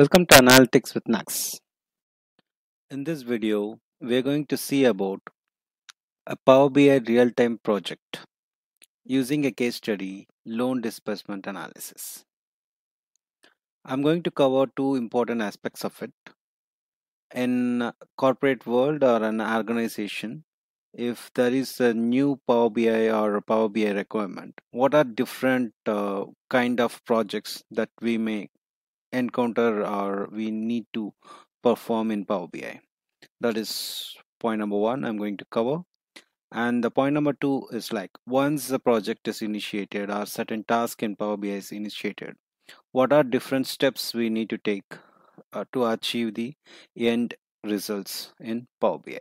Welcome to Analytics with Nax. In this video, we're going to see about a Power BI real-time project using a case study loan disbursement analysis. I'm going to cover two important aspects of it. In corporate world or an organization, if there is a new Power BI or a Power BI requirement, what are different uh, kind of projects that we may encounter or we need to perform in Power BI. That is point number one I'm going to cover. And the point number two is like once the project is initiated or certain task in Power BI is initiated, what are different steps we need to take uh, to achieve the end results in Power BI.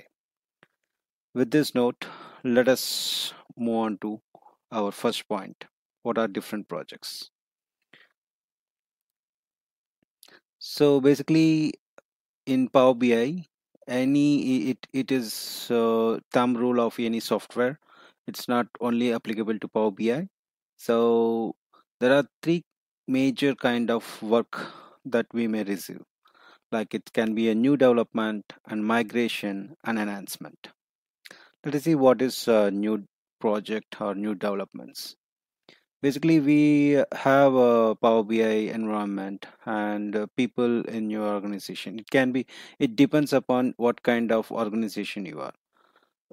With this note, let us move on to our first point. What are different projects? So basically, in Power BI, any it it is uh, thumb rule of any software. It's not only applicable to Power BI. So there are three major kind of work that we may receive. Like it can be a new development and migration and enhancement. Let us see what is a uh, new project or new developments basically we have a power bi environment and uh, people in your organization it can be it depends upon what kind of organization you are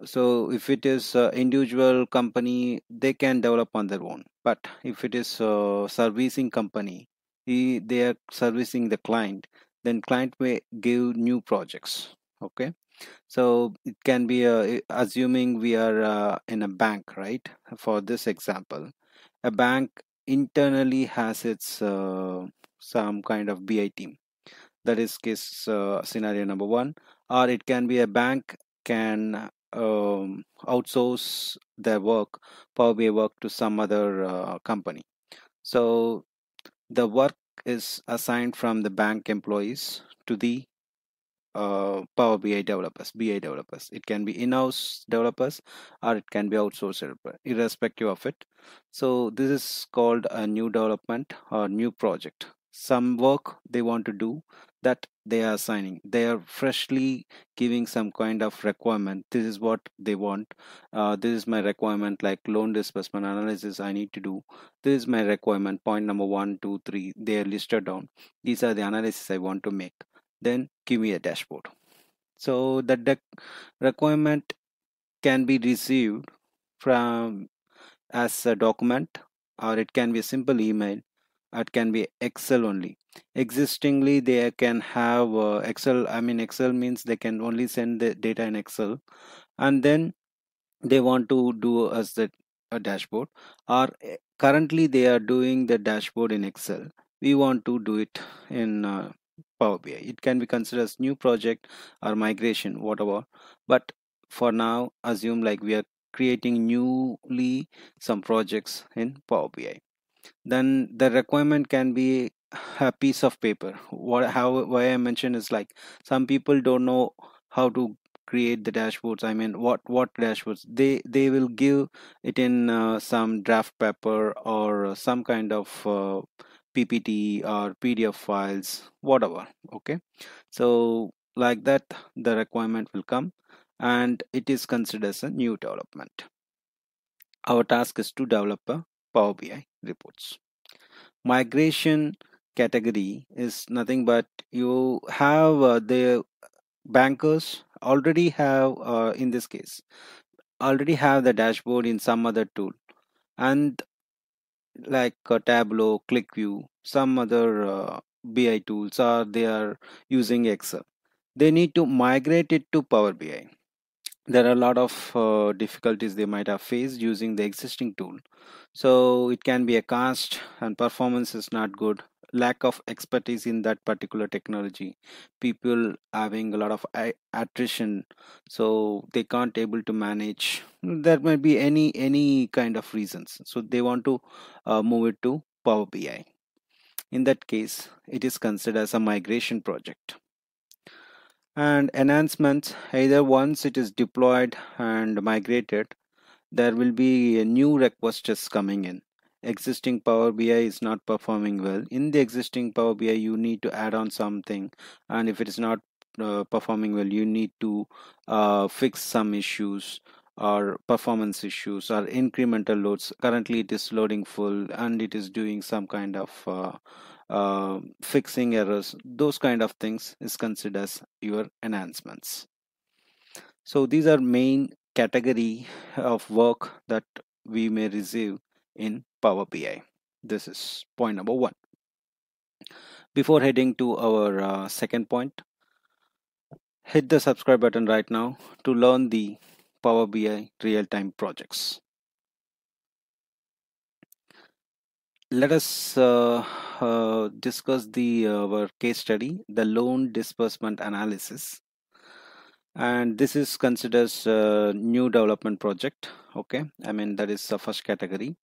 so if it is uh, individual company they can develop on their own but if it is a uh, servicing company they are servicing the client then client may give new projects okay so it can be uh, assuming we are in a bank right for this example a bank internally has its uh, some kind of bi team that is case uh, scenario number one or it can be a bank can um, outsource their work power bi work to some other uh, company so the work is assigned from the bank employees to the uh, Power BI developers, BI developers. It can be in-house developers or it can be outsourced irrespective of it. So this is called a new development or new project. Some work they want to do that they are signing. They are freshly giving some kind of requirement. This is what they want. Uh, this is my requirement, like loan disbursement analysis. I need to do. This is my requirement. Point number one, two, three. They are listed down. These are the analysis I want to make then give me a dashboard so the requirement can be received from as a document or it can be a simple email it can be excel only existingly they can have uh, excel i mean excel means they can only send the data in excel and then they want to do as the a dashboard or eh, currently they are doing the dashboard in excel we want to do it in uh, Power BI. It can be considered as new project or migration, whatever. But for now, assume like we are creating newly some projects in Power BI. Then the requirement can be a piece of paper. What how why I mentioned is like some people don't know how to create the dashboards i mean what what dashboards they they will give it in uh, some draft paper or some kind of uh, ppt or pdf files whatever okay so like that the requirement will come and it is considered as a new development our task is to develop a power bi reports migration category is nothing but you have uh, the bankers already have uh, in this case already have the dashboard in some other tool and like uh, Tableau, ClickView, some other uh, BI tools, or they are using Excel. They need to migrate it to Power BI. There are a lot of uh, difficulties they might have faced using the existing tool. So it can be a cost and performance is not good lack of expertise in that particular technology people having a lot of attrition so they can't able to manage there might be any any kind of reasons so they want to uh, move it to power bi in that case it is considered as a migration project and enhancements either once it is deployed and migrated there will be new requests coming in existing Power BI is not performing well. In the existing Power BI, you need to add on something, and if it is not uh, performing well, you need to uh, fix some issues or performance issues or incremental loads. Currently, it is loading full and it is doing some kind of uh, uh, fixing errors. Those kind of things is considered as your enhancements. So these are main category of work that we may receive in Power BI. This is point number one. Before heading to our uh, second point, hit the subscribe button right now to learn the Power BI real-time projects. Let us uh, uh, discuss the uh, our case study, the loan disbursement analysis and this is considers a uh, new development project okay i mean that is the first category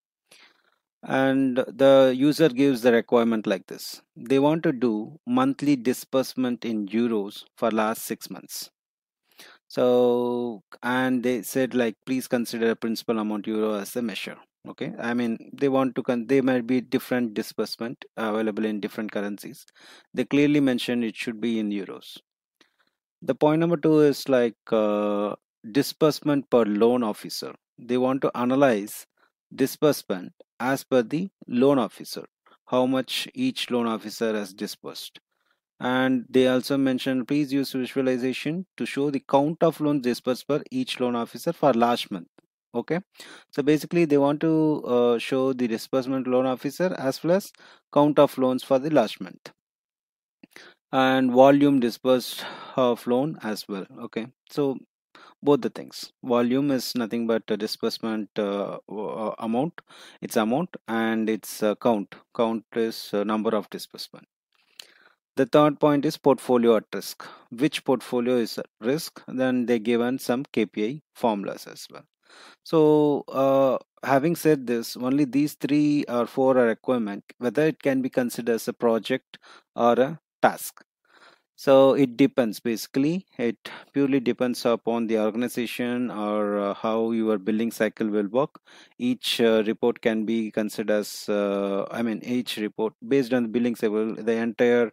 and the user gives the requirement like this they want to do monthly disbursement in euros for last 6 months so and they said like please consider a principal amount euro as the measure okay i mean they want to con they might be different disbursement available in different currencies they clearly mentioned it should be in euros the point number 2 is like uh, disbursement per loan officer they want to analyze disbursement as per the loan officer how much each loan officer has disbursed and they also mentioned please use visualization to show the count of loans disbursed per each loan officer for last month okay so basically they want to uh, show the disbursement loan officer as well as count of loans for the last month and volume disbursed of loan as well okay so both the things volume is nothing but a disbursement uh, uh amount its amount and its uh, count count is uh, number of disbursement the third point is portfolio at risk which portfolio is at risk then they given some kpi formulas as well so uh, having said this only these three or four are requirement whether it can be considered as a project or a task so it depends basically it purely depends upon the organization or uh, how your billing cycle will work each uh, report can be considered as uh, i mean each report based on the billing cycle the entire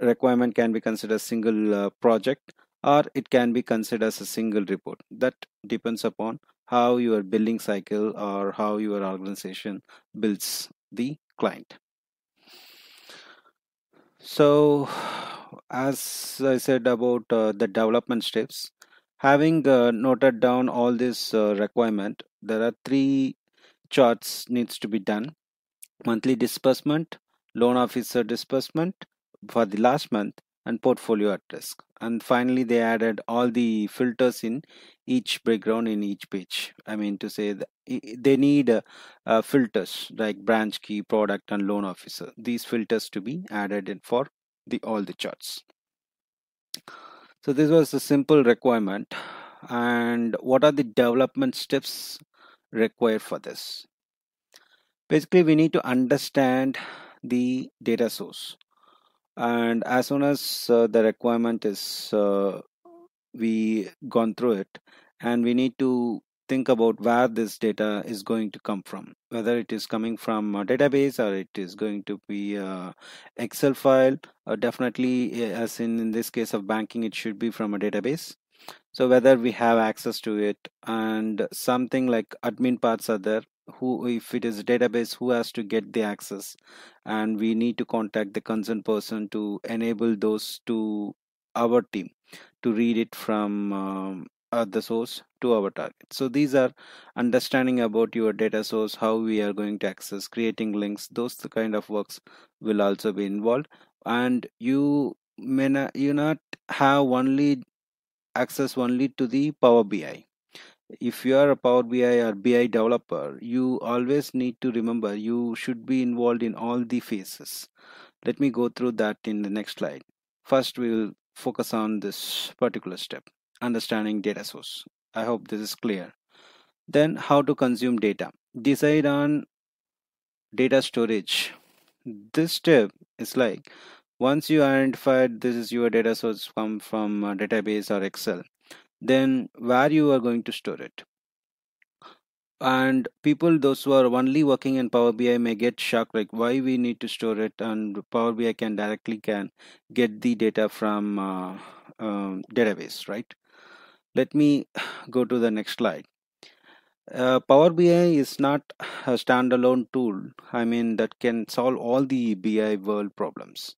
requirement can be considered a single uh, project or it can be considered as a single report that depends upon how your billing cycle or how your organization builds the client so as I said about uh, the development steps, having uh, noted down all this uh, requirement, there are three charts needs to be done. Monthly disbursement, loan officer disbursement for the last month and portfolio at risk. And finally, they added all the filters in each background in each page. I mean to say they need uh, uh, filters like branch key, product, and loan officer. These filters to be added in for the all the charts so this was a simple requirement and what are the development steps required for this basically we need to understand the data source and as soon as uh, the requirement is uh, we gone through it and we need to think about where this data is going to come from whether it is coming from a database or it is going to be a excel file or definitely eh, as in in this case of banking it should be from a database so whether we have access to it and something like admin parts are there who if it is a database who has to get the access and we need to contact the concerned person to enable those to our team to read it from um, the source to our target so these are understanding about your data source how we are going to access creating links those kind of works will also be involved and you may not you not have only access only to the power bi if you are a power bi or bi developer you always need to remember you should be involved in all the phases let me go through that in the next slide first we will focus on this particular step understanding data source. I hope this is clear. Then how to consume data. Decide on data storage. This step is like once you identified this is your data source come from database or Excel, then where you are going to store it. And people, those who are only working in Power BI may get shocked like why we need to store it and Power BI can directly can get the data from uh, um, database, right? let me go to the next slide uh, Power BI is not a standalone tool. I mean, that can solve all the BI world problems,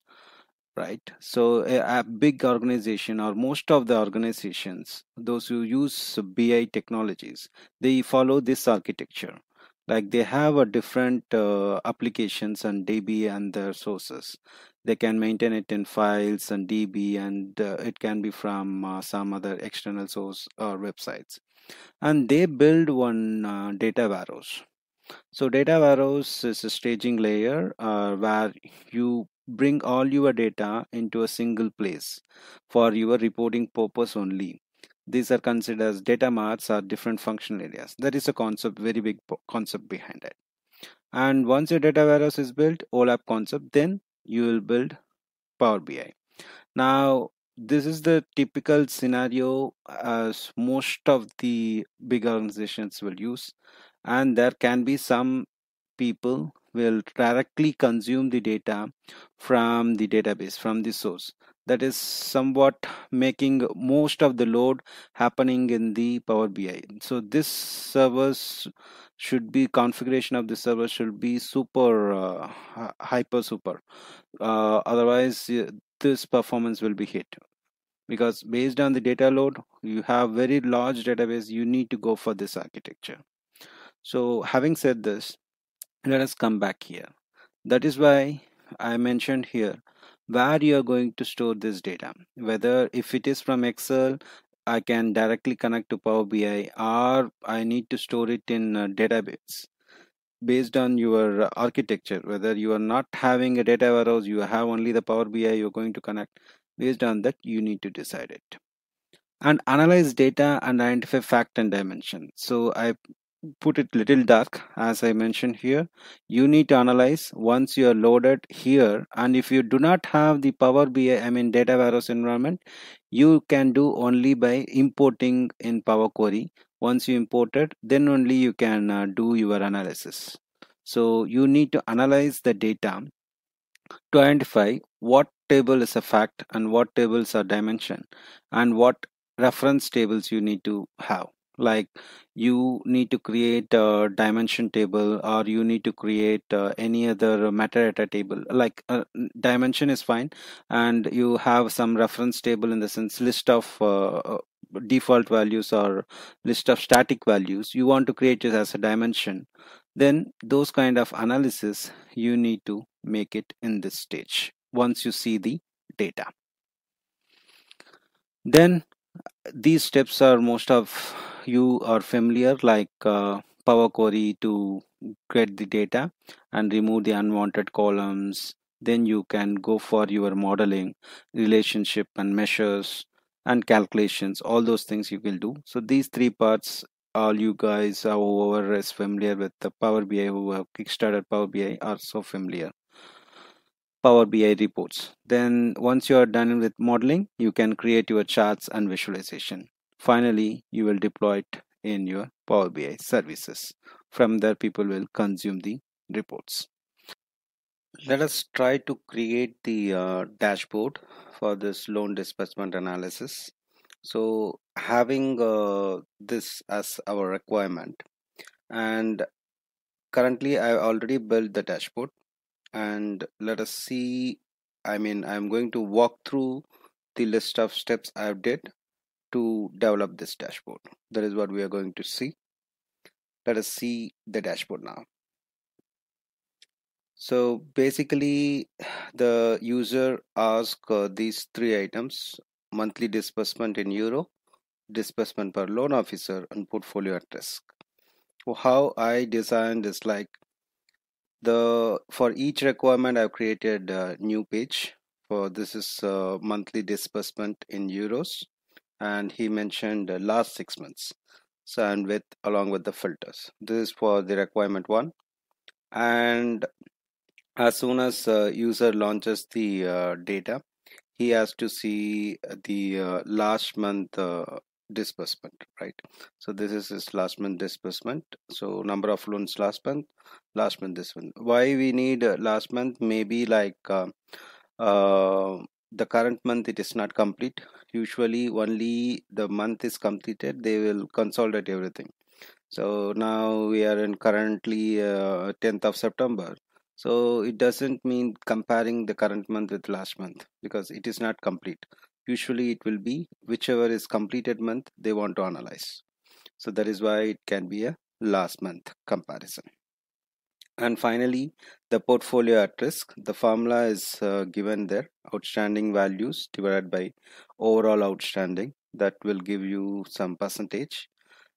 right? So, a, a, big organization or most of the organizations, those who use BI technologies, they follow this architecture. Like they have a different uh, applications and DB and their sources they can maintain it in files and db and uh, it can be from uh, some other external source or websites and they build one uh, data warehouse so data warehouse is a staging layer uh, where you bring all your data into a single place for your reporting purpose only these are considered as data marts or different functional areas that is a concept very big concept behind it and once your data warehouse is built olap concept then you will build Power BI. Now, this is the typical scenario as most of the big organizations will use, and there can be some people will directly consume the data from the database from the source that is somewhat making most of the load happening in the power bi so this servers should be configuration of the server should be super uh, hyper super uh, otherwise this performance will be hit because based on the data load you have very large database you need to go for this architecture so having said this let us come back here that is why i mentioned here where you are going to store this data whether if it is from excel I can directly connect to Power BI or I need to store it in a database based on your architecture whether you are not having a data warehouse you have only the Power BI you're going to connect based on that you need to decide it and analyze data and identify fact and dimension so I put it little dark as I mentioned here. You need to analyze once you are loaded here and if you do not have the Power BI I mean data warehouse environment you can do only by importing in Power Query. Once you import it then only you can uh, do your analysis. So you need to analyze the data to identify what table is a fact and what tables are dimension and what reference tables you need to have like you need to create a dimension table or you need to create uh, any other metadata table like uh, dimension is fine and you have some reference table in the sense list of uh, uh, default values or list of static values you want to create it as a dimension then those kind of analysis you need to make it in this stage once you see the data then these steps are most of you are familiar like uh, power query to get the data and remove the unwanted columns then you can go for your modeling relationship and measures and calculations all those things you will do so these three parts all you guys are over as familiar with the power bi who have kickstarted power bi are so familiar power bi reports then once you are done with modeling you can create your charts and visualization Finally, you will deploy it in your Power BI services. From there, people will consume the reports. Let us try to create the uh, dashboard for this loan disbursement analysis. So having uh, this as our requirement and currently I already built the dashboard and let us see I mean I'm going to walk through the list of steps I've did to develop this dashboard. That is what we are going to see. Let us see the dashboard now. So basically the user asks uh, these three items, monthly disbursement in euro, disbursement per loan officer and portfolio at risk. How I designed is like the for each requirement I've created a new page for this is uh, monthly disbursement in euros and he mentioned last six months so and with along with the filters this is for the requirement one and as soon as uh, user launches the uh, data he has to see the uh, last month uh, disbursement right so this is his last month disbursement so number of loans last month last month this one why we need uh, last month maybe like uh, the current month it is not complete usually only the month is completed they will consolidate everything so now we are in currently uh, 10th of september so it doesn't mean comparing the current month with last month because it is not complete usually it will be whichever is completed month they want to analyze so that is why it can be a last month comparison and finally, the portfolio at risk. The formula is uh, given there outstanding values divided by overall outstanding. That will give you some percentage.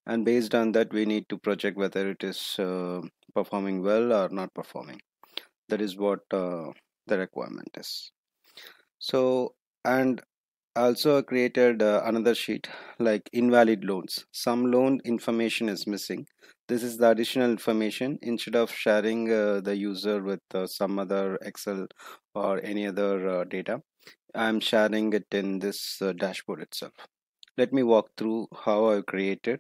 And based on that, we need to project whether it is uh, performing well or not performing. That is what uh, the requirement is. So, and also created uh, another sheet like invalid loans. Some loan information is missing this is the additional information instead of sharing uh, the user with uh, some other excel or any other uh, data i'm sharing it in this uh, dashboard itself let me walk through how i created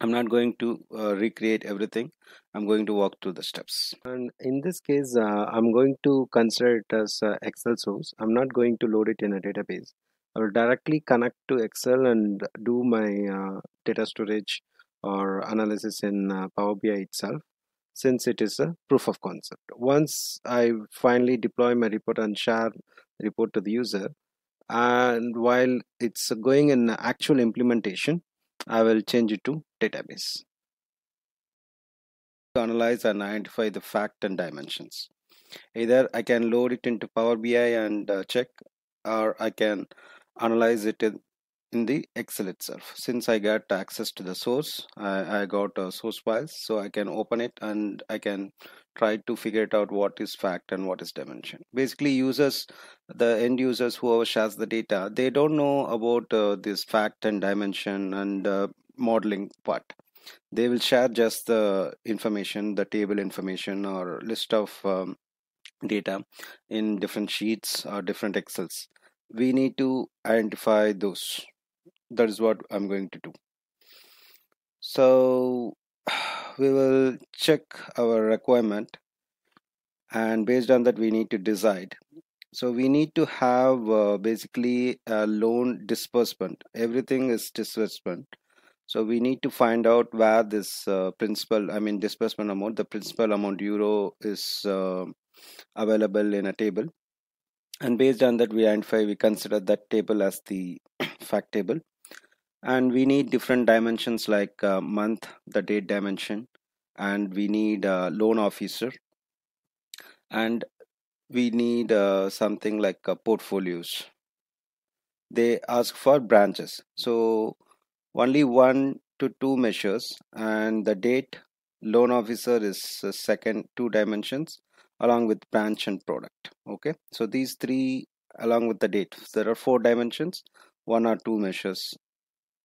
i'm not going to uh, recreate everything i'm going to walk through the steps and in this case uh, i'm going to consider it as excel source i'm not going to load it in a database i will directly connect to excel and do my data storage or analysis in uh, Power BI itself since it is a proof of concept. Once I finally deploy my report and share the report to the user, and while it's going in actual implementation, I will change it to database. To analyze and identify the fact and dimensions. Either I can load it into Power BI and uh, check, or I can analyze it in in the excel itself since i got access to the source i, I got a source files so i can open it and i can try to figure it out what is fact and what is dimension basically users the end users whoever shares the data they don't know about uh, this fact and dimension and uh, modeling part they will share just the information the table information or list of um, data in different sheets or different excels we need to identify those that is what i'm going to do so we will check our requirement and based on that we need to decide so we need to have uh, basically a loan disbursement everything is disbursement so we need to find out where this uh, principal i mean disbursement amount the principal amount euro is uh, available in a table and based on that we identify we consider that table as the fact table and we need different dimensions like uh, month the date dimension and we need a uh, loan officer and we need uh, something like uh, portfolios they ask for branches so only one to two measures and the date loan officer is second two dimensions along with branch and product okay so these three along with the date there are four dimensions one or two measures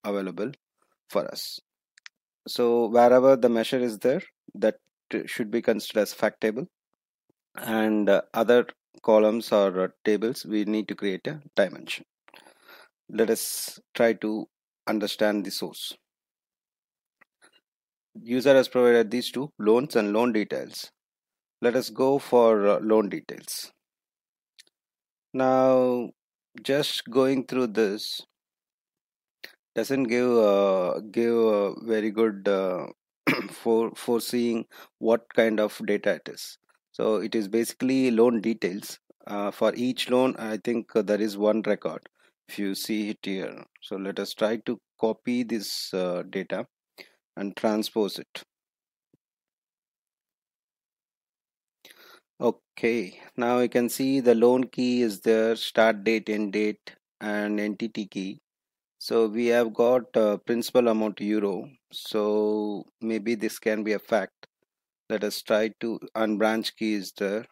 available for us. So wherever the measure is there, that should be considered as fact table. And uh, other columns or uh, tables, we need to create a dimension. Let us try to understand the source. User has provided these two loans and loan details. Let us go for uh, loan details. Now, just going through this, doesn't give uh, give a very good uh, for foreseeing what kind of data it is so it is basically loan details uh, for each loan i think uh, there is one record if you see it here so let us try to copy this uh, data and transpose it okay now you can see the loan key is there start date end date and entity key so we have got uh, principal amount euro so maybe this can be a fact let us try to unbranch keys key is there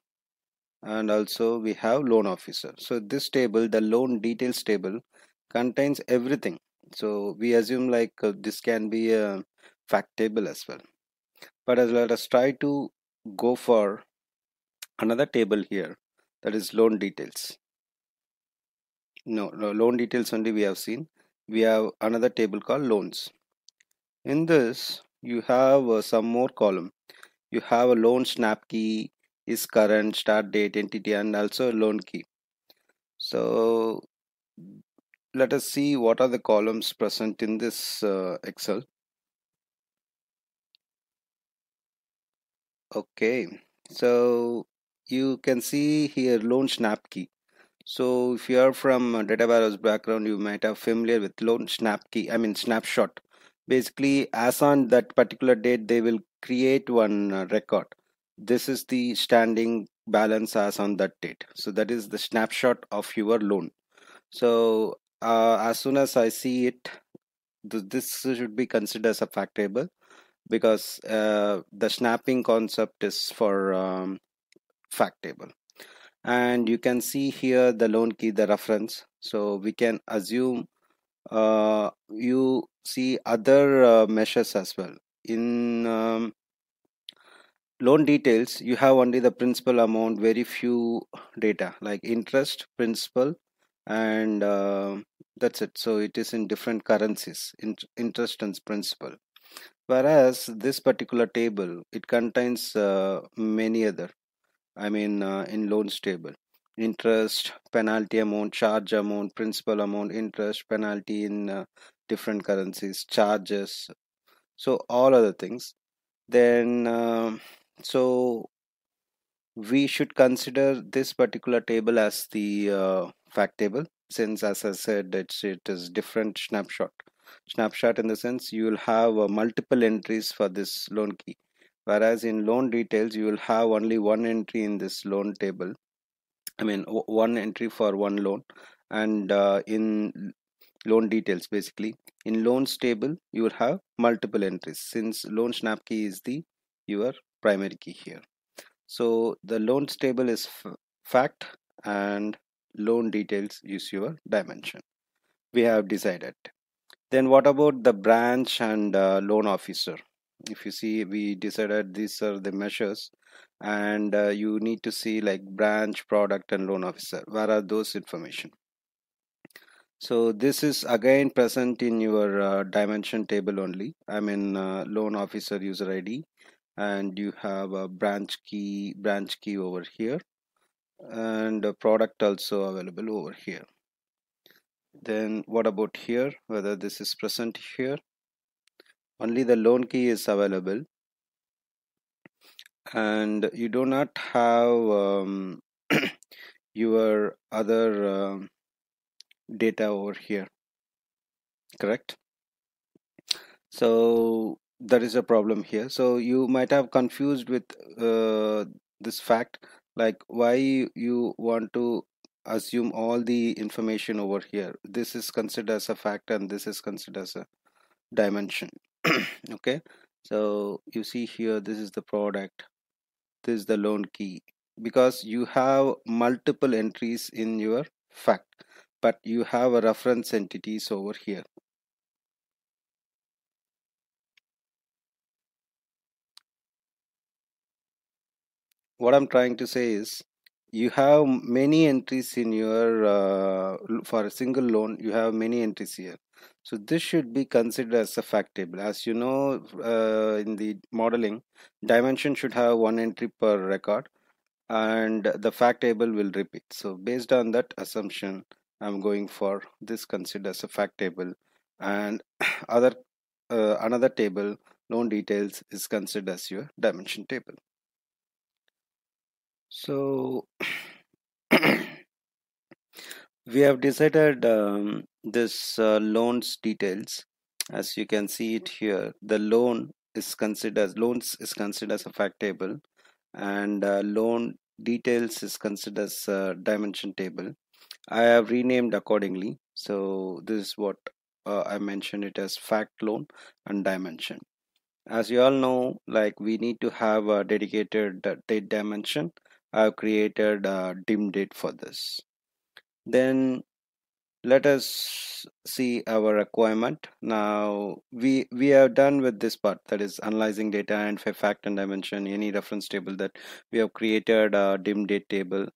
and also we have loan officer so this table the loan details table contains everything so we assume like uh, this can be a fact table as well but as let us try to go for another table here that is loan details no, no loan details only we have seen we have another table called loans. In this, you have uh, some more column. You have a loan snap key, is current, start date, entity, and also loan key. So let us see what are the columns present in this uh, Excel. Okay, so you can see here loan snap key. So if you are from data warehouse background, you might have familiar with loan snap key, I mean snapshot. Basically, as on that particular date, they will create one uh, record. This is the standing balance as on that date. So that is the snapshot of your loan. So uh, as soon as I see it, th this should be considered as a table because uh, the snapping concept is for um, fact table and you can see here the loan key the reference so we can assume uh, you see other uh, measures as well in um, loan details you have only the principal amount very few data like interest principal and uh, that's it so it is in different currencies in interest and principal whereas this particular table it contains uh, many other I mean uh, in loans table interest penalty amount charge amount principal amount interest penalty in uh, different currencies charges so all other things then uh, so we should consider this particular table as the uh, fact table since as i said it's it is different snapshot snapshot in the sense you will have uh, multiple entries for this loan key whereas in loan details you will have only one entry in this loan table i mean one entry for one loan and uh, in loan details basically in loans table you will have multiple entries since loan snap key is the your primary key here so the loans table is fact and loan details is your dimension we have decided then what about the branch and uh, loan officer if you see we decided these are the measures and uh, you need to see like branch product and loan officer where are those information so this is again present in your uh, dimension table only i mean uh, loan officer user id and you have a branch key branch key over here and a product also available over here then what about here whether this is present here only the loan key is available and you do not have um, your other um, data over here correct so there is a problem here so you might have confused with uh, this fact like why you want to assume all the information over here this is considered as a fact and this is considered as a dimension okay so you see here this is the product this is the loan key because you have multiple entries in your fact but you have a reference entities over here what i'm trying to say is you have many entries in your uh, for a single loan you have many entries here so this should be considered as a fact table. As you know, uh, in the modeling, dimension should have one entry per record and the fact table will repeat. So based on that assumption, I'm going for this considered as a fact table and other uh, another table known details is considered as your dimension table. So we have decided um, this uh, loans details as you can see it here the loan is considered loans is considered as a fact table and uh, loan details is considered as a dimension table i have renamed accordingly so this is what uh, i mentioned it as fact loan and dimension as you all know like we need to have a dedicated uh, date dimension i have created a dim date for this then let us see our requirement now we we have done with this part that is analyzing data and fact and dimension any reference table that we have created a uh, dim date table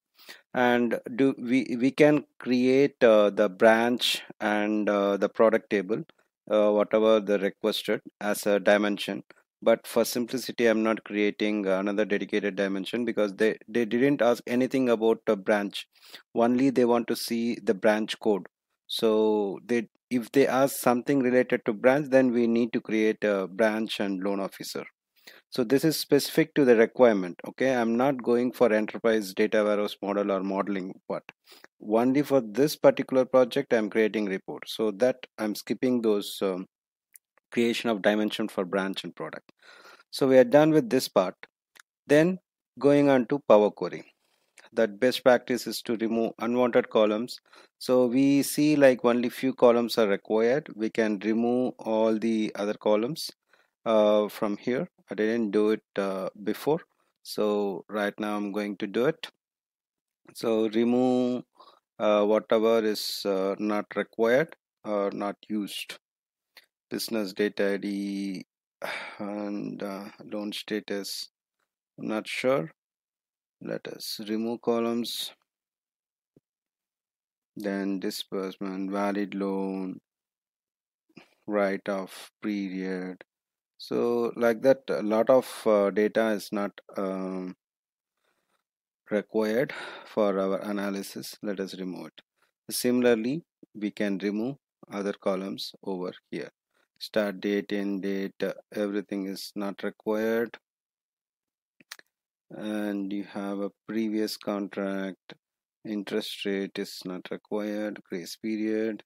and do we we can create uh, the branch and uh, the product table uh, whatever the requested as a dimension but for simplicity i'm not creating another dedicated dimension because they they didn't ask anything about a branch only they want to see the branch code so they if they ask something related to branch then we need to create a branch and loan officer so this is specific to the requirement okay i'm not going for enterprise data warehouse model or modeling but only for this particular project i'm creating report so that i'm skipping those um, creation of dimension for branch and product. So we are done with this part. Then going on to Power Query. That best practice is to remove unwanted columns. So we see like only few columns are required. We can remove all the other columns uh, from here. I didn't do it uh, before. So right now I'm going to do it. So remove uh, whatever is uh, not required or not used business date ID and uh, loan status I'm not sure let us remove columns then disbursement valid loan write off period so like that a lot of uh, data is not um, required for our analysis let us remove it similarly we can remove other columns over here start date end uh, date everything is not required and you have a previous contract interest rate is not required grace period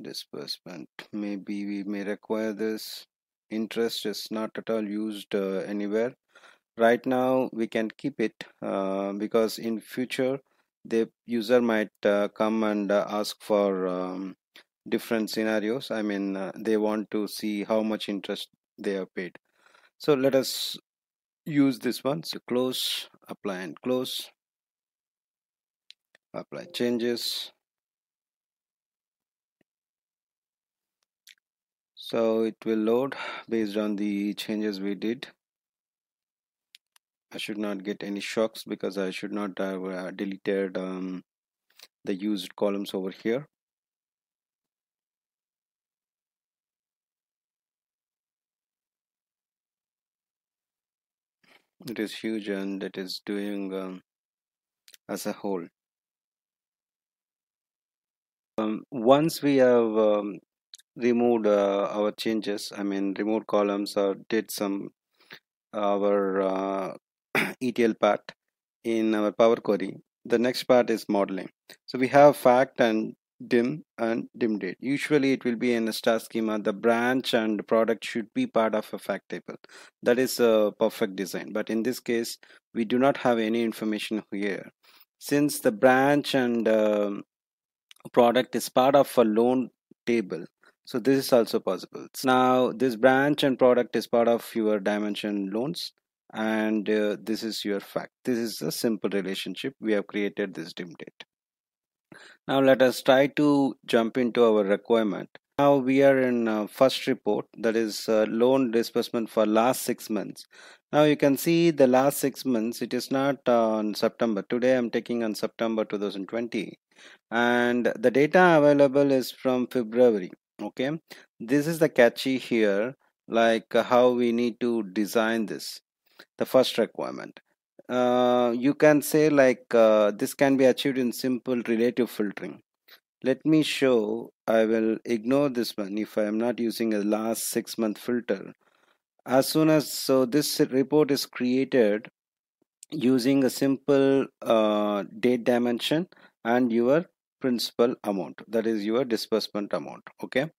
disbursement maybe we may require this interest is not at all used uh, anywhere right now we can keep it uh, because in future the user might uh, come and uh, ask for um, different scenarios i mean uh, they want to see how much interest they have paid so let us use this one so close apply and close apply changes so it will load based on the changes we did I should not get any shocks because I should not have uh, deleted um, the used columns over here it is huge and it is doing um, as a whole um, once we have um, removed uh, our changes i mean removed columns or uh, did some our uh, etl part in our power query the next part is modeling so we have fact and dim and dim date. usually it will be in a star schema the branch and product should be part of a fact table that is a perfect design but in this case we do not have any information here since the branch and uh, product is part of a loan table so this is also possible now this branch and product is part of your dimension loans and uh, this is your fact this is a simple relationship we have created this dim date now let us try to jump into our requirement. Now we are in uh, first report that is uh, loan disbursement for last six months. Now you can see the last six months it is not uh, on September. Today I'm taking on September 2020 and the data available is from February. Okay, this is the catchy here like uh, how we need to design this the first requirement uh, you can say like uh, this can be achieved in simple relative filtering let me show I will ignore this one if I am not using a last six month filter as soon as so this report is created using a simple uh, date dimension and your principal amount that is your disbursement amount okay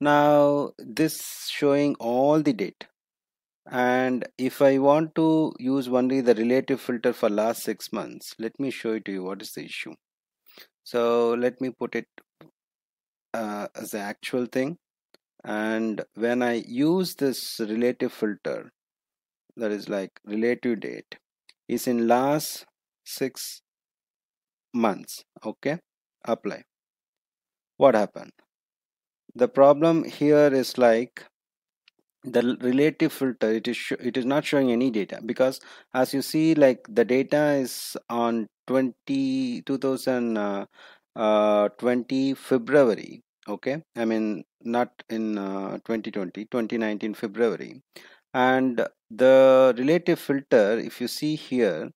now this showing all the date and if I want to use only the relative filter for last six months let me show it to you what is the issue so let me put it uh, as the actual thing and when I use this relative filter that is like relative date is in last six months okay apply what happened the problem here is like the relative filter it is it is not showing any data because as you see like the data is on 20 2020 uh, uh, february okay i mean not in uh, 2020 2019 february and the relative filter if you see here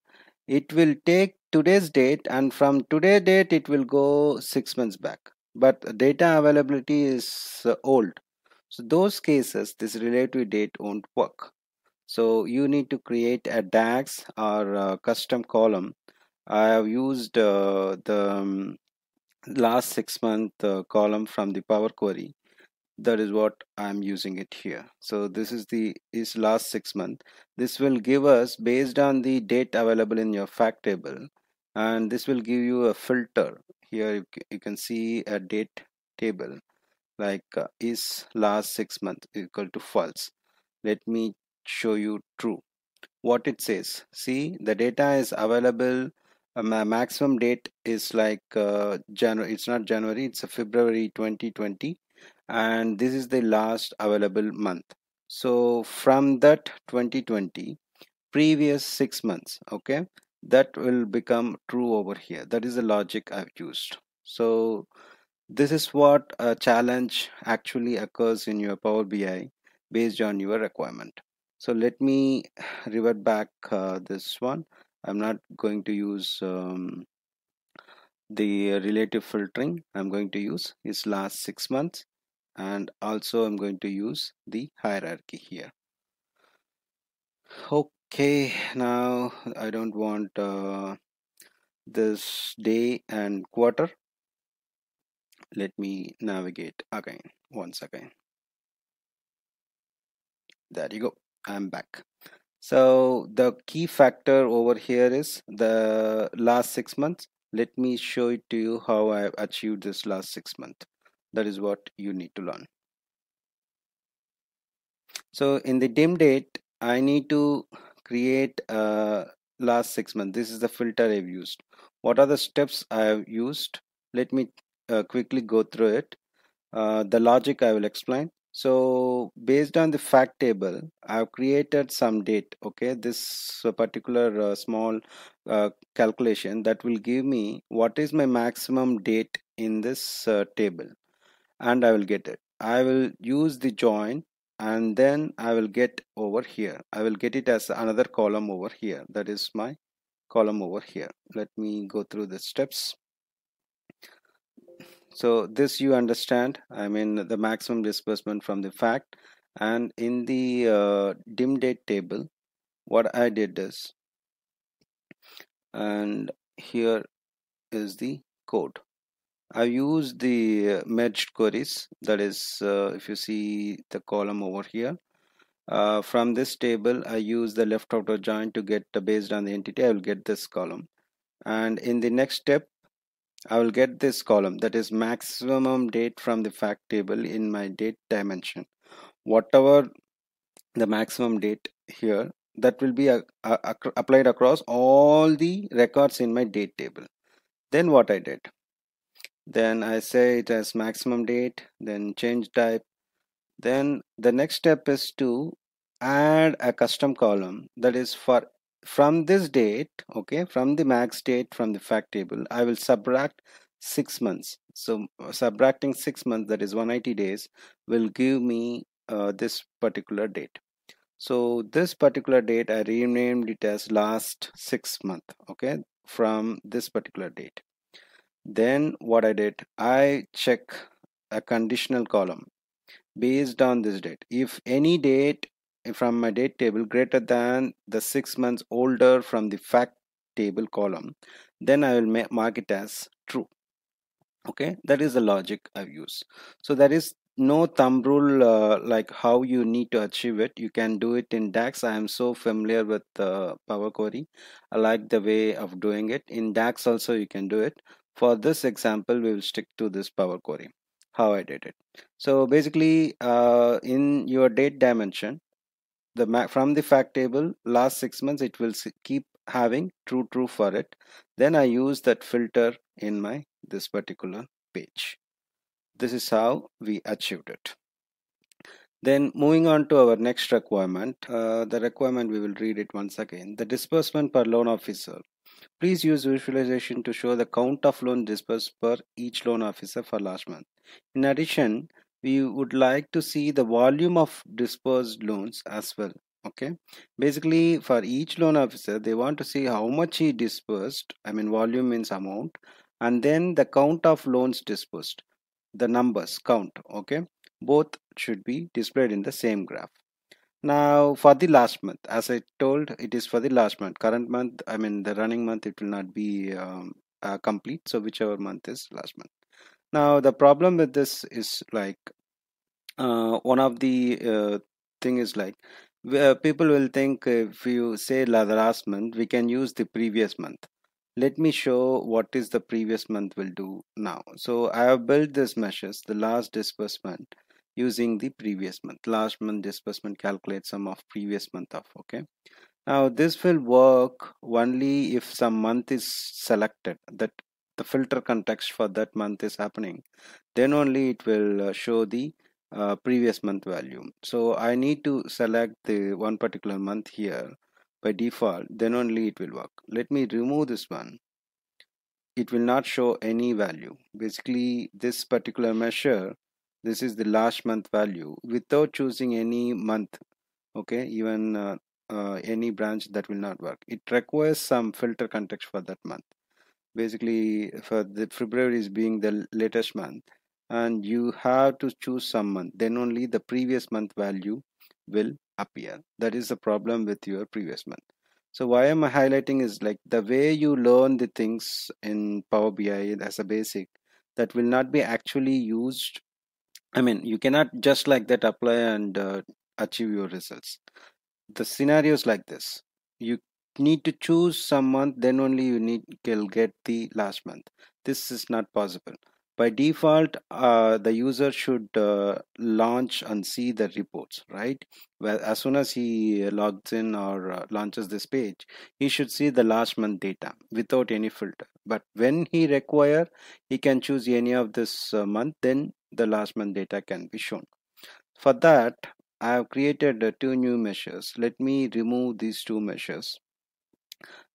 it will take today's date and from today date it will go 6 months back but data availability is uh, old so those cases, this relative date won't work. So you need to create a DAX or a custom column. I have used uh, the um, last six month uh, column from the Power Query. That is what I'm using it here. So this is the is last six month. This will give us based on the date available in your fact table, and this will give you a filter. Here you, you can see a date table like uh, is last six months equal to false let me show you true what it says see the data is available my maximum date is like uh, January it's not January it's a February 2020 and this is the last available month so from that 2020 previous six months okay that will become true over here that is the logic I've used so this is what a challenge actually occurs in your Power BI based on your requirement. So let me revert back uh, this one. I'm not going to use um, the relative filtering. I'm going to use is last six months and also I'm going to use the hierarchy here. Okay, now I don't want uh, this day and quarter let me navigate again once again there you go I'm back so the key factor over here is the last six months let me show it to you how I achieved this last six months that is what you need to learn so in the dim date I need to create a last six months this is the filter I've used what are the steps I have used let me uh, quickly go through it. Uh, the logic I will explain. So based on the fact table, I've created some date. Okay, this uh, particular uh, small uh, calculation that will give me what is my maximum date in this uh, table, and I will get it. I will use the join and then I will get over here. I will get it as another column over here. That is my column over here. Let me go through the steps so this you understand i mean the maximum disbursement from the fact and in the uh, dim date table what i did is and here is the code i use the merged queries that is uh, if you see the column over here uh, from this table i use the left outer join to get based on the entity i will get this column and in the next step I will get this column that is maximum date from the fact table in my date dimension. Whatever the maximum date here that will be a, a, a, applied across all the records in my date table. Then what I did. Then I say it as maximum date, then change type. Then the next step is to add a custom column that is for from this date okay from the max date from the fact table i will subtract six months so subtracting six months that is 180 days will give me uh, this particular date so this particular date i renamed it as last six month okay from this particular date then what i did i check a conditional column based on this date if any date from my date table greater than the six months older from the fact table column then I will mark it as true okay that is the logic I've used so there is no thumb rule uh, like how you need to achieve it you can do it in DAX I am so familiar with uh, Power Query I like the way of doing it in DAX also you can do it for this example we will stick to this Power Query how I did it so basically uh, in your date dimension the from the fact table last six months it will keep having true true for it then i use that filter in my this particular page this is how we achieved it then moving on to our next requirement uh, the requirement we will read it once again the disbursement per loan officer please use visualization to show the count of loan disbursed per each loan officer for last month in addition we would like to see the volume of dispersed loans as well okay basically for each loan officer they want to see how much he dispersed. i mean volume means amount and then the count of loans dispersed, the numbers count okay both should be displayed in the same graph now for the last month as i told it is for the last month current month i mean the running month it will not be um, uh, complete so whichever month is last month now the problem with this is like uh, one of the uh, thing is like uh, people will think if you say the last month we can use the previous month let me show what is the previous month will do now so i have built this measures the last disbursement using the previous month last month disbursement calculate sum of previous month of okay now this will work only if some month is selected that the filter context for that month is happening then only it will uh, show the uh, previous month value so I need to select the one particular month here by default then only it will work let me remove this one it will not show any value basically this particular measure this is the last month value without choosing any month okay even uh, uh, any branch that will not work it requires some filter context for that month basically for the February is being the latest month and you have to choose some month then only the previous month value will appear that is the problem with your previous month so why am I highlighting is like the way you learn the things in Power BI as a basic that will not be actually used I mean you cannot just like that apply and uh, achieve your results the scenarios like this you need to choose some month then only you need will get the last month this is not possible by default uh, the user should uh, launch and see the reports right well as soon as he logs in or uh, launches this page he should see the last month data without any filter but when he require he can choose any of this uh, month then the last month data can be shown for that i have created uh, two new measures let me remove these two measures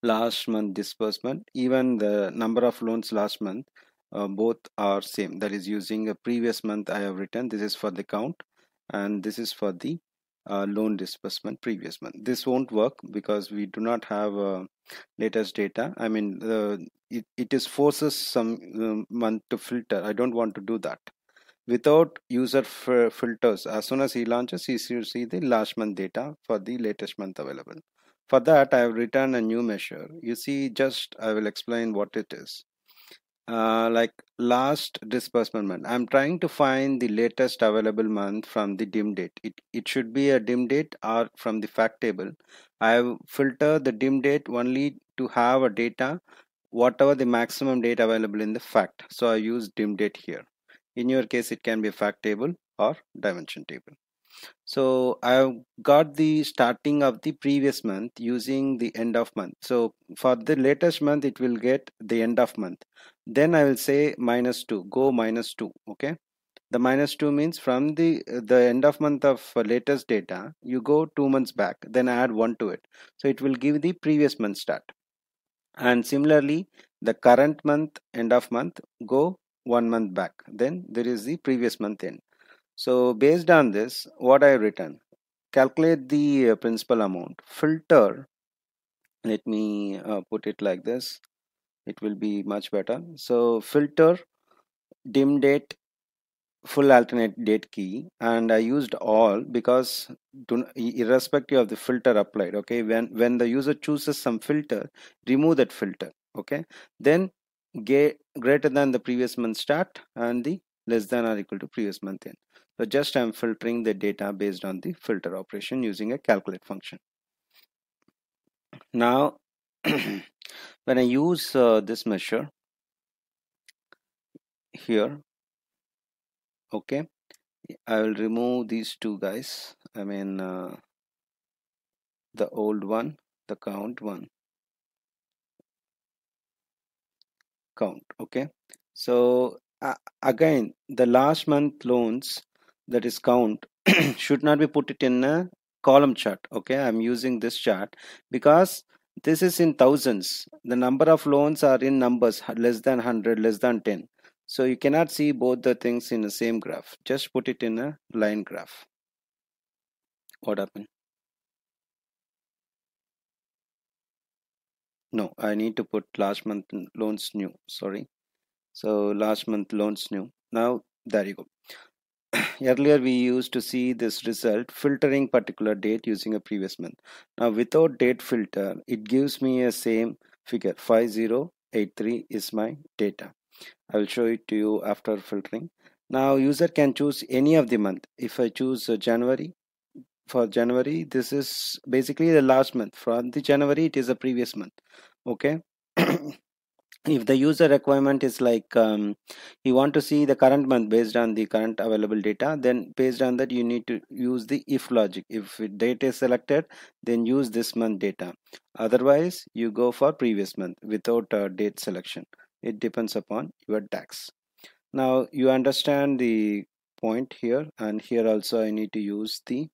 last month disbursement even the number of loans last month uh, both are same that is using a previous month i have written this is for the count and this is for the uh, loan disbursement previous month this won't work because we do not have uh, latest data i mean it, it is forces some um, month to filter i don't want to do that without user filters as soon as he launches he will see the last month data for the latest month available for that, I have written a new measure. You see, just I will explain what it is. Uh, like last disbursement month. I'm trying to find the latest available month from the dim date. It, it should be a dim date or from the fact table. I have filtered the dim date only to have a data, whatever the maximum date available in the fact. So I use dim date here. In your case, it can be fact table or dimension table so i've got the starting of the previous month using the end of month so for the latest month it will get the end of month then i will say minus 2 go minus 2 okay the minus 2 means from the the end of month of latest data you go 2 months back then add 1 to it so it will give the previous month start and similarly the current month end of month go 1 month back then there is the previous month end so based on this, what I have written, calculate the uh, principal amount, filter, let me uh, put it like this, it will be much better. So filter, dim date, full alternate date key and I used all because to, irrespective of the filter applied, okay, when, when the user chooses some filter, remove that filter, okay, then greater than the previous month start and the less than or equal to previous month end. So just I'm filtering the data based on the filter operation using a calculate function. Now, when I use uh, this measure here, okay, I will remove these two guys. I mean, uh, the old one, the count one, count, okay. So Again, the last month loans, that is count, should not be put it in a column chart. Okay, I'm using this chart because this is in thousands. The number of loans are in numbers, less than 100, less than 10. So you cannot see both the things in the same graph. Just put it in a line graph. What happened? No, I need to put last month loans new. Sorry so last month loans new now there you go earlier we used to see this result filtering particular date using a previous month now without date filter it gives me a same figure 5083 is my data i will show it to you after filtering now user can choose any of the month if i choose uh, january for january this is basically the last month from the january it is the previous month okay if the user requirement is like um, you want to see the current month based on the current available data then based on that you need to use the if logic if date is selected then use this month data otherwise you go for previous month without a date selection it depends upon your tax now you understand the point here and here also i need to use the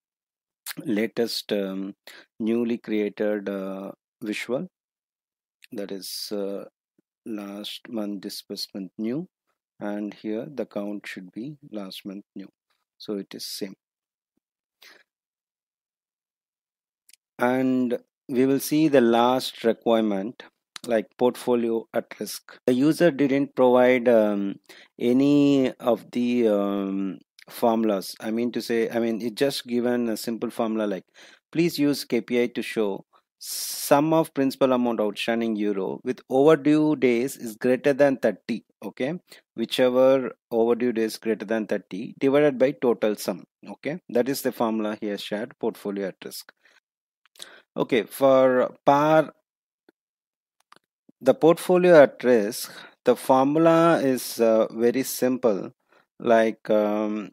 latest um, newly created uh, visual that is uh, last month disbursement new and here the count should be last month new so it is same and we will see the last requirement like portfolio at risk the user didn't provide um, any of the um, formulas i mean to say i mean it just given a simple formula like please use kpi to show sum of principal amount outstanding euro with overdue days is greater than 30 okay whichever overdue days greater than 30 divided by total sum okay that is the formula here shared portfolio at risk okay for par the portfolio at risk the formula is uh, very simple like um,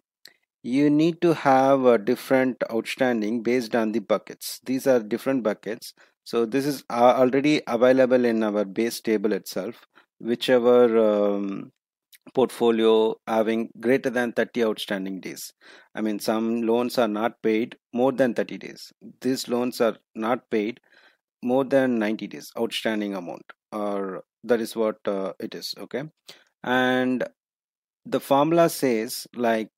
you need to have a different outstanding based on the buckets these are different buckets so this is uh, already available in our base table itself whichever um, portfolio having greater than 30 outstanding days i mean some loans are not paid more than 30 days these loans are not paid more than 90 days outstanding amount or that is what uh, it is okay and the formula says like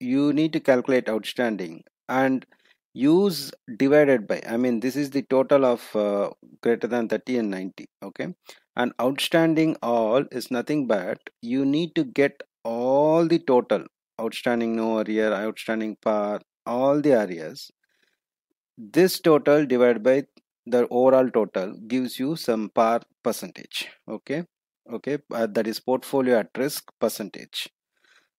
you need to calculate outstanding and use divided by i mean this is the total of uh, greater than 30 and 90 okay and outstanding all is nothing but you need to get all the total outstanding no arrear outstanding par all the areas this total divided by the overall total gives you some par percentage okay okay uh, that is portfolio at risk percentage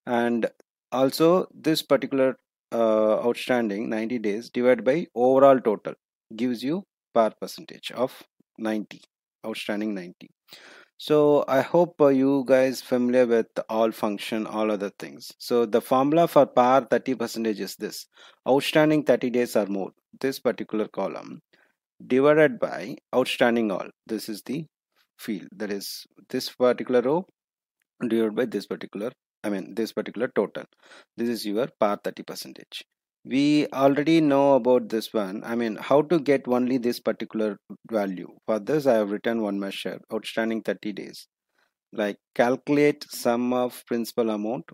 and also this particular uh, outstanding 90 days divided by overall total gives you par percentage of 90 outstanding 90 so i hope uh, you guys familiar with all function all other things so the formula for par 30 percentage is this outstanding 30 days or more this particular column divided by outstanding all this is the field that is this particular row divided by this particular I mean this particular total this is your part 30 percentage we already know about this one I mean how to get only this particular value for this I have written one measure outstanding 30 days like calculate sum of principal amount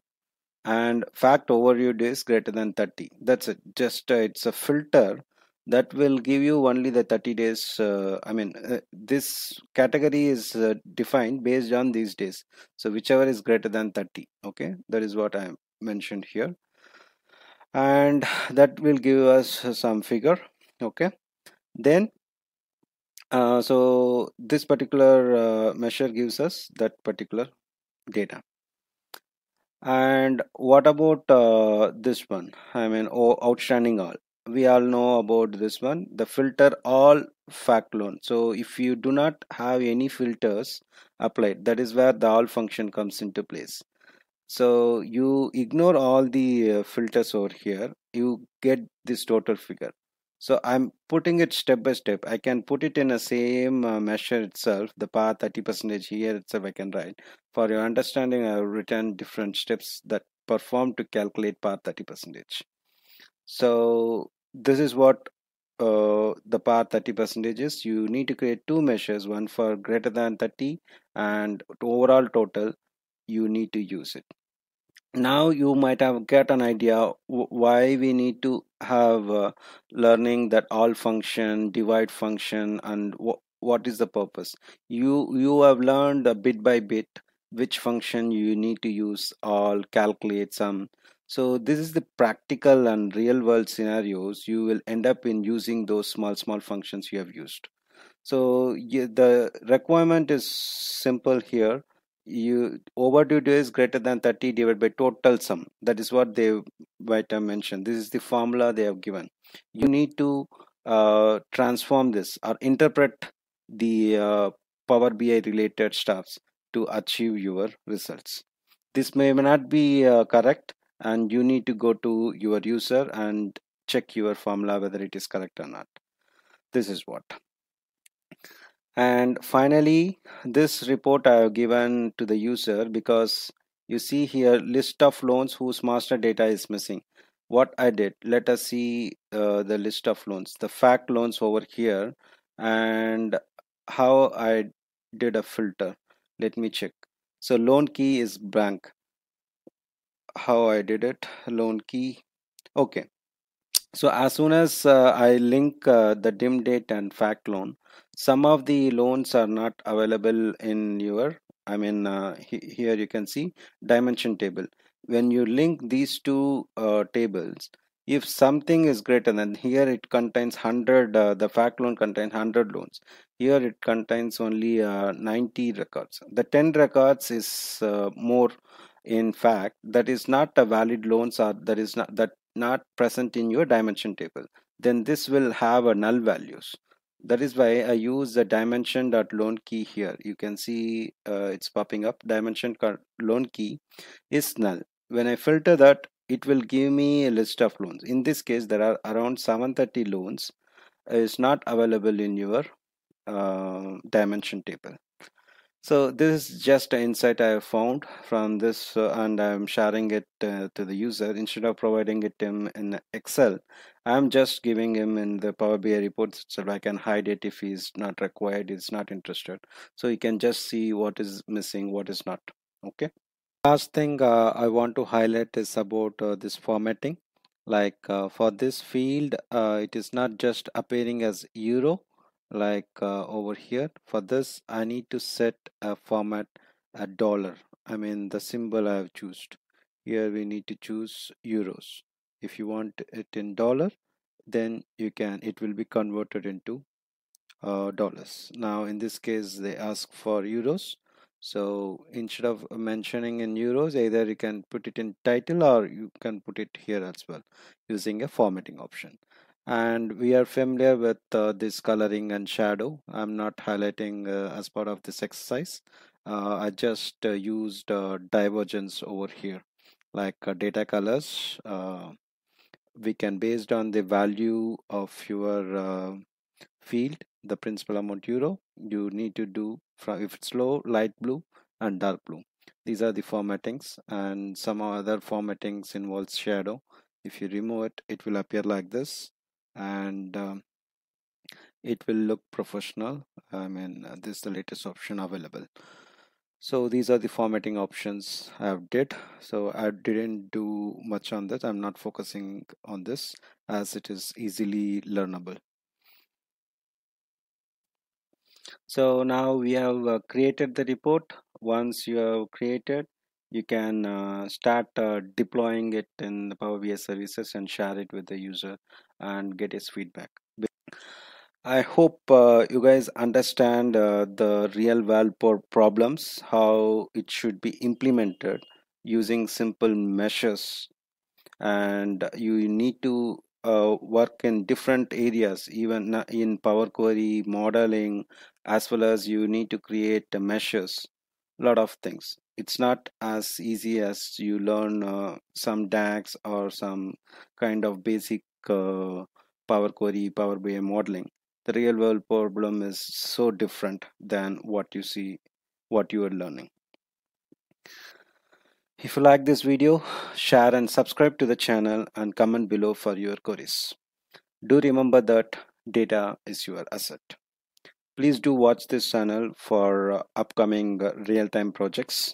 and fact overdue days greater than 30 that's it just uh, it's a filter that will give you only the 30 days uh, i mean uh, this category is uh, defined based on these days so whichever is greater than 30 okay that is what i mentioned here and that will give us some figure okay then uh, so this particular uh, measure gives us that particular data and what about uh, this one i mean oh, outstanding all we all know about this one the filter all fact loan so if you do not have any filters applied that is where the all function comes into place so you ignore all the uh, filters over here you get this total figure so i'm putting it step by step i can put it in a same uh, measure itself the path 30 percentage here itself i can write for your understanding i've written different steps that perform to calculate path 30 percentage so this is what uh, the path 30 percentage is. you need to create two measures one for greater than 30 and overall total you need to use it now you might have get an idea why we need to have uh, learning that all function divide function and wh what is the purpose you you have learned bit by bit which function you need to use or calculate some so this is the practical and real world scenarios you will end up in using those small small functions you have used. So the requirement is simple here. You overdue is greater than 30 divided by total sum. That is what they Vita mentioned. This is the formula they have given. You need to uh, transform this or interpret the uh, Power BI related stuffs to achieve your results. This may not be uh, correct and you need to go to your user and check your formula whether it is correct or not this is what and finally this report i have given to the user because you see here list of loans whose master data is missing what i did let us see uh, the list of loans the fact loans over here and how i did a filter let me check so loan key is blank how I did it loan key okay so as soon as uh, I link uh, the dim date and fact loan some of the loans are not available in your I mean uh, he here you can see dimension table when you link these two uh, tables if something is greater than here it contains 100 uh, the fact loan contains 100 loans here it contains only uh, 90 records the 10 records is uh, more in fact that is not a valid loans or that is not that not present in your dimension table then this will have a null values that is why i use the dimension dot loan key here you can see uh, it's popping up dimension loan key is null when i filter that it will give me a list of loans in this case there are around 730 loans is not available in your uh, dimension table so this is just an insight I have found from this uh, and I'm sharing it uh, to the user instead of providing it him in Excel. I'm just giving him in the Power BI reports so I can hide it if he's not required, he's not interested. So he can just see what is missing, what is not. Okay. Last thing uh, I want to highlight is about uh, this formatting. Like uh, for this field, uh, it is not just appearing as Euro like uh, over here for this I need to set a format a dollar I mean the symbol I have chosen here we need to choose euros if you want it in dollar then you can it will be converted into uh, dollars now in this case they ask for euros so instead of mentioning in euros either you can put it in title or you can put it here as well using a formatting option and we are familiar with uh, this coloring and shadow i'm not highlighting uh, as part of this exercise uh, i just uh, used uh, divergence over here like uh, data colors we can based on the value of your field the principal amount euro you need to do from if it's low light blue and dark blue these are the formattings and some other formattings involves shadow if you remove it it will appear like this and um, it will look professional i mean uh, this is the latest option available so these are the formatting options i have did so i didn't do much on this. i'm not focusing on this as it is easily learnable so now we have uh, created the report once you have created you can uh, start uh, deploying it in the power bi services and share it with the user and get his feedback i hope uh, you guys understand uh, the real world problems how it should be implemented using simple measures and you need to uh, work in different areas even in power query modeling as well as you need to create measures a lot of things it's not as easy as you learn uh, some DAX or some kind of basic uh, Power Query, Power BI modeling, the real world problem is so different than what you see, what you are learning. If you like this video, share and subscribe to the channel and comment below for your queries. Do remember that data is your asset. Please do watch this channel for uh, upcoming real-time projects.